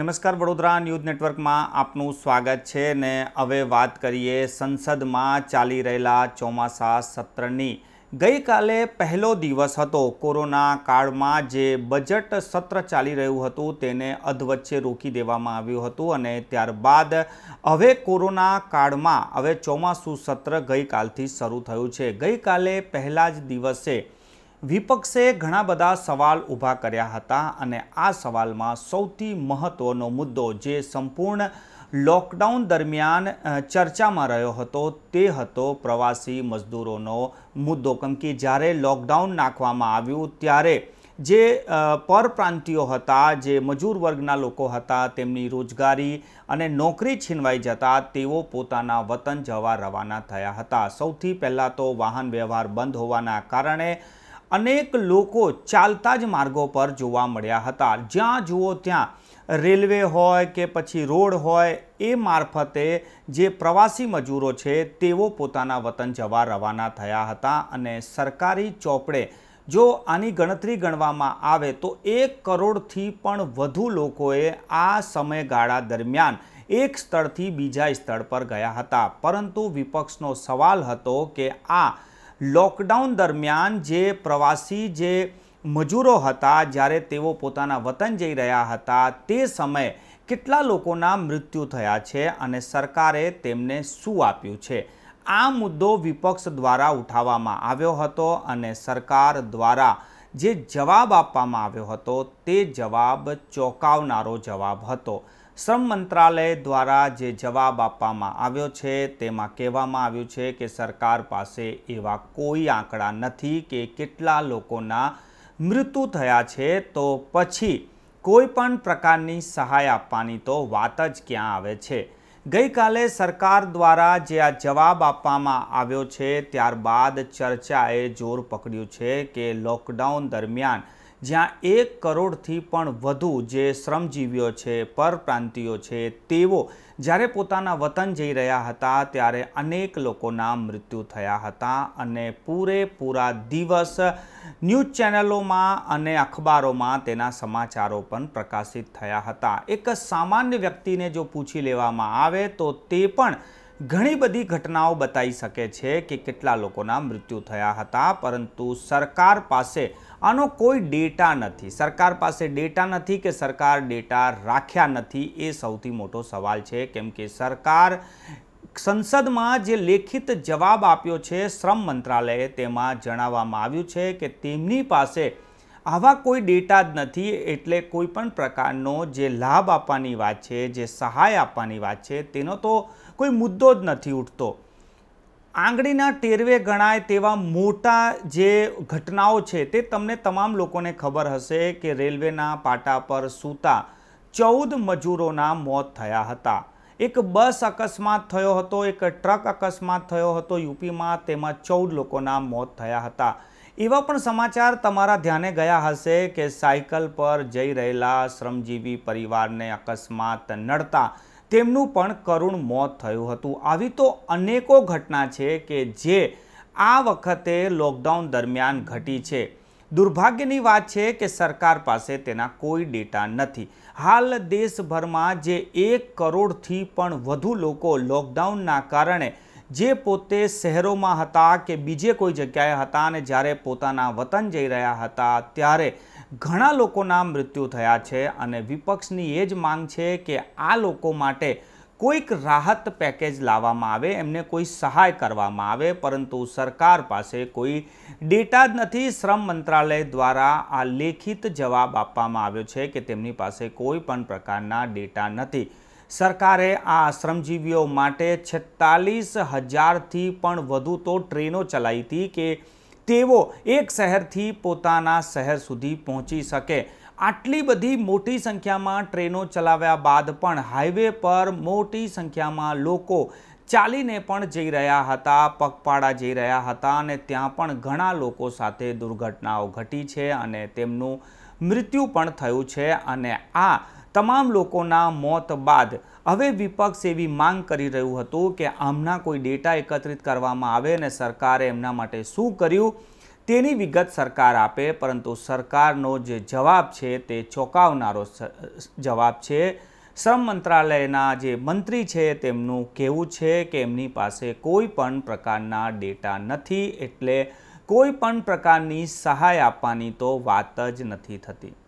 નમસ્કાર વડોદરા ન્યૂઝ નેટવર્કમાં આપનું સ્વાગત છે ને હવે વાત કરીએ સંસદમાં ચાલી રહેલા ચોમાસા સત્રની ગઈકાલે પહેલો દિવસ હતો કોરોના કાળમાં જે બજેટ સત્ર ચાલી રહ્યું હતું તેને અધવચ્ચે રોકી દેવામાં આવ્યું હતું અને ત્યારબાદ હવે કોરોના કાળમાં હવે ચોમાસું સત્ર ગઈકાલથી શરૂ થયું છે ગઈકાલે પહેલા જ દિવસે વિપક્ષે ઘણા બધા સવાલ ઊભા કર્યા હતા અને આ સવાલમાં સૌથી મહત્ત્વનો મુદ્દો જે સંપૂર્ણ લોકડાઉન દરમિયાન ચર્ચામાં રહ્યો હતો તે હતો પ્રવાસી મજદૂરોનો મુદ્દો કેમ કે જ્યારે લોકડાઉન નાખવામાં આવ્યું ત્યારે જે પરપ્રાંતિયો હતા જે મજૂર વર્ગના લોકો હતા તેમની રોજગારી અને નોકરી છીનવાઈ જતા તેઓ પોતાના વતન જવા રવાના થયા હતા સૌથી પહેલાં તો વાહન વ્યવહાર બંધ હોવાના કારણે અનેક લોકો ચાલતા જ માર્ગો પર જોવા મળ્યા હતા જ્યાં જુઓ ત્યાં રેલવે હોય કે પછી રોડ હોય એ મારફતે જે પ્રવાસી મજૂરો છે તેઓ પોતાના વતન જવા રવાના થયા હતા અને સરકારી ચોપડે જો આની ગણતરી ગણવામાં આવે તો એક કરોડથી પણ વધુ લોકોએ આ સમયગાળા દરમિયાન એક સ્થળથી બીજા સ્થળ પર ગયા હતા પરંતુ વિપક્ષનો સવાલ હતો કે આ લોકડાઉન દરમિયાન જે પ્રવાસી જે મજૂરો હતા જ્યારે તેઓ પોતાના વતન જઈ રહ્યા હતા તે સમયે કેટલા લોકોના મૃત્યુ થયા છે અને સરકારે તેમને શું આપ્યું છે આ મુદ્દો વિપક્ષ દ્વારા ઉઠાવવામાં આવ્યો હતો અને સરકાર દ્વારા જે જવાબ આપવામાં આવ્યો હતો તે જવાબ ચોંકાવનારો જવાબ હતો શ્રમ મંત્રાલય દ્વારા જે જવાબ આપવામાં આવ્યો છે તેમાં કહેવામાં આવ્યું છે કે સરકાર પાસે એવા કોઈ આંકડા નથી કે કેટલા લોકોના મૃત્યુ થયા છે તો પછી કોઈપણ પ્રકારની સહાય આપવાની તો વાત જ ક્યાં આવે છે ગઈકાલે સરકાર દ્વારા જે આ જવાબ આપવામાં આવ્યો છે ત્યારબાદ ચર્ચાએ જોર પકડ્યું છે કે લોકડાઉન દરમિયાન જ્યાં એક કરોડથી પણ વધુ જે શ્રમજીવીઓ છે પરપ્રાંતિઓ છે તેઓ જ્યારે પોતાના વતન જઈ રહ્યા હતા ત્યારે અનેક લોકોના મૃત્યુ થયા હતા અને પૂરેપૂરા દિવસ ન્યૂઝ ચેનલોમાં અને અખબારોમાં તેના સમાચારો પણ પ્રકાશિત થયા હતા એક સામાન્ય વ્યક્તિને જો પૂછી લેવામાં આવે તો તે પણ ઘણી બધી ઘટનાઓ બતાવી શકે છે કે કેટલા લોકોના મૃત્યુ થયા હતા પરંતુ સરકાર પાસે આનો કોઈ ડેટા નથી સરકાર પાસે ડેટા નથી કે સરકાર ડેટા રાખ્યા નથી એ સૌથી મોટો સવાલ છે કેમ કે સરકાર સંસદમાં જે લેખિત જવાબ આપ્યો છે શ્રમ મંત્રાલયે તેમાં જણાવવામાં આવ્યું છે કે તેમની પાસે આવા કોઈ ડેટા જ નથી એટલે કોઈ પણ પ્રકારનો જે લાભ આપવાની વાત છે જે સહાય આપવાની વાત છે તેનો તો કોઈ મુદ્દો જ નથી ઉઠતો આંગળીના ટેરવે ગણાય તેવા મોટા જે ઘટનાઓ છે તે તમને તમામ લોકોને ખબર હશે કે રેલવેના પાટા પર સૂતા ચૌદ મજૂરોના મોત થયા હતા એક બસ અકસ્માત થયો હતો એક ટ્રક અકસ્માત થયો હતો યુપીમાં તેમાં ચૌદ લોકોના મોત થયા હતા એવા પણ સમાચાર તમારા ધ્યાને ગયા હશે કે સાયકલ પર જઈ રહેલા શ્રમજીવી પરિવારને અકસ્માત નડતા તેમનું પણ કરુણ મોત થયું હતું આવી તો અનેકો ઘટના છે કે જે આ વખતે લોકડાઉન દરમિયાન ઘટી છે દુર્ભાગ્યની વાત છે કે સરકાર પાસે તેના કોઈ ડેટા નથી હાલ દેશભરમાં જે એક કરોડથી પણ વધુ લોકો લોકડાઉનના કારણે જે પોતે શહેરોમાં હતા કે બીજે કોઈ જગ્યાએ હતા અને જ્યારે પોતાના વતન જઈ રહ્યા હતા ત્યારે ઘણા લોકોના મૃત્યુ થયા છે અને વિપક્ષની એ જ માંગ છે કે આ લોકો માટે કોઈક રાહત પેકેજ લાવવામાં આવે એમને કોઈ સહાય કરવામાં આવે પરંતુ સરકાર પાસે કોઈ ડેટા જ નથી શ્રમ મંત્રાલય દ્વારા આ લેખિત જવાબ આપવામાં આવ્યો છે કે તેમની પાસે કોઈ પણ પ્રકારના ડેટા નથી સરકારે આ શ્રમજીવીઓ માટે છેતાલીસ હજારથી પણ વધુ તો ટ્રેનો ચલાવી હતી કે તેઓ એક શહેરથી પોતાના શહેર સુધી પહોંચી શકે આટલી બધી મોટી સંખ્યામાં ટ્રેનો ચલાવ્યા બાદ પણ હાઈવે પર મોટી સંખ્યામાં લોકો ચાલીને પણ જઈ રહ્યા હતા પગપાળા જઈ રહ્યા હતા અને ત્યાં પણ ઘણા લોકો સાથે દુર્ઘટનાઓ ઘટી છે અને તેમનું મૃત્યુ પણ થયું છે અને આ તમામ લોકોના મોત બાદ હવે વિપક્ષ એવી માંગ કરી રહ્યું હતું કે આમના કોઈ ડેટા એકત્રિત કરવામાં આવે અને સરકારે એમના માટે શું કર્યું તેની વિગત સરકાર આપે પરંતુ સરકારનો જે જવાબ છે તે ચોંકાવનારો જવાબ છે શ્રમ મંત્રાલયના જે મંત્રી છે તેમનું કહેવું છે કે એમની પાસે કોઈ પણ પ્રકારના ડેટા નથી એટલે કોઈ પણ પ્રકારની સહાય આપવાની તો વાત જ નથી થતી